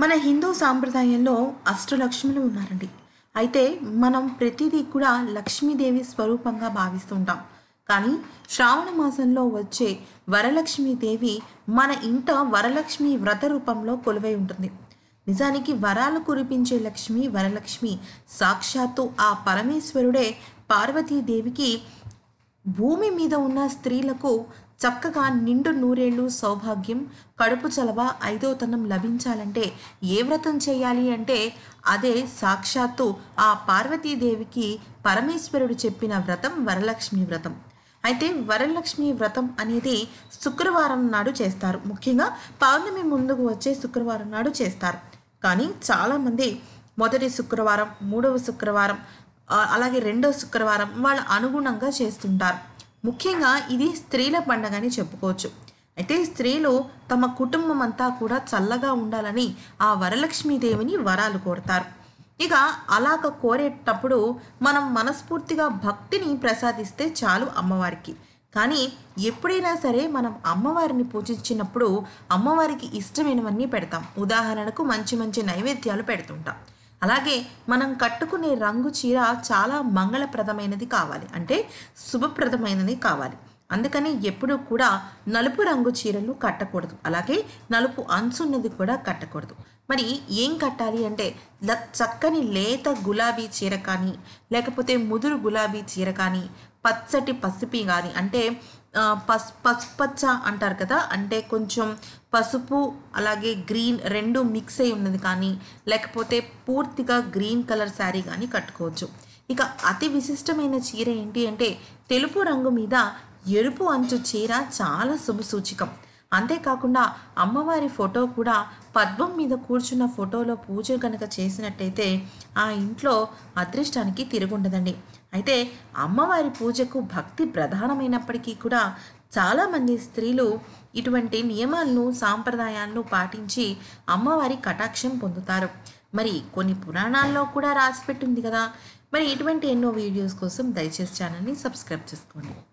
మన హిందూ సాంప్రదాయంలో అష్టలక్ష్ములు ఉన్నారండి అయితే మనం ప్రతిదీ కూడా లక్ష్మీదేవి స్వరూపంగా భావిస్తుంటాం కానీ శ్రావణ మాసంలో వచ్చే వరలక్ష్మీదేవి మన ఇంట వరలక్ష్మి వ్రత రూపంలో కొలువై ఉంటుంది నిజానికి వరాలు కురిపించే లక్ష్మి వరలక్ష్మి సాక్షాత్తు ఆ పరమేశ్వరుడే పార్వతీదేవికి భూమి మీద ఉన్న స్త్రీలకు చక్కగా నిండు నూరేళ్లు సౌభాగ్యం కడుపు చలవ తనం లభించాలంటే ఏ వ్రతం చేయాలి అంటే అదే సాక్షాత్తు ఆ పార్వతీదేవికి పరమేశ్వరుడు చెప్పిన వ్రతం వరలక్ష్మి వ్రతం అయితే వరలక్ష్మి వ్రతం అనేది శుక్రవారం నాడు చేస్తారు ముఖ్యంగా పౌర్ణమి ముందుకు వచ్చే శుక్రవారం నాడు చేస్తారు కానీ చాలామంది మొదటి శుక్రవారం మూడవ శుక్రవారం అలాగే రెండవ శుక్రవారం వాళ్ళ అనుగుణంగా చేస్తుంటారు ముఖ్యంగా ఇది స్త్రీల పండగ అని చెప్పుకోవచ్చు అయితే స్త్రీలు తమ కుటుంబం అంతా కూడా చల్లగా ఉండాలని ఆ వరలక్ష్మీదేవిని వరాలు కోరుతారు ఇక అలాగ కోరేటప్పుడు మనం మనస్ఫూర్తిగా భక్తిని ప్రసాదిస్తే చాలు అమ్మవారికి కానీ ఎప్పుడైనా సరే మనం అమ్మవారిని పూజించినప్పుడు అమ్మవారికి ఇష్టమైనవన్నీ పెడతాం ఉదాహరణకు మంచి మంచి నైవేద్యాలు పెడుతుంటాం అలాగే మనం కట్టుకునే రంగు చీర చాలా మంగళప్రదమైనది కావాలి అంటే శుభప్రదమైనది కావాలి అందుకని ఎప్పుడూ కూడా నలుపు రంగు చీరలు కట్టకూడదు అలాగే నలుపు అంచున్నది కూడా కట్టకూడదు మరి ఏం కట్టాలి అంటే చక్కని లేత గులాబీ చీర కానీ లేకపోతే ముదురు గులాబీ చీర కానీ పచ్చటి పసిపి కానీ అంటే పసు పసుపచ్చ అంటారు కదా అంటే కొంచెం పసుపు అలాగే గ్రీన్ రెండు మిక్స్ అయి ఉన్నది కానీ లేకపోతే పూర్తిగా గ్రీన్ కలర్ శారీ కానీ కట్టుకోవచ్చు ఇక అతి విశిష్టమైన చీర ఏంటి అంటే తెలుపు రంగు మీద ఎరుపు అంచు చీర చాలా శుభసూచికం అంతేకాకుండా అమ్మవారి ఫోటో కూడా పద్మం మీద కూర్చున్న ఫోటోలో పూజ కనుక చేసినట్టయితే ఆ ఇంట్లో అదృష్టానికి తిరుగుండదండి అయితే అమ్మవారి పూజకు భక్తి ప్రధానమైనప్పటికీ కూడా చాలామంది స్త్రీలు ఇటువంటి నియమాలను సాంప్రదాయాలను పాటించి అమ్మవారి కటాక్షం పొందుతారు మరి కొన్ని పురాణాల్లో కూడా రాసిపెట్టింది కదా మరి ఇటువంటి ఎన్నో వీడియోస్ కోసం దయచేసి ఛానల్ని సబ్స్క్రైబ్ చేసుకోండి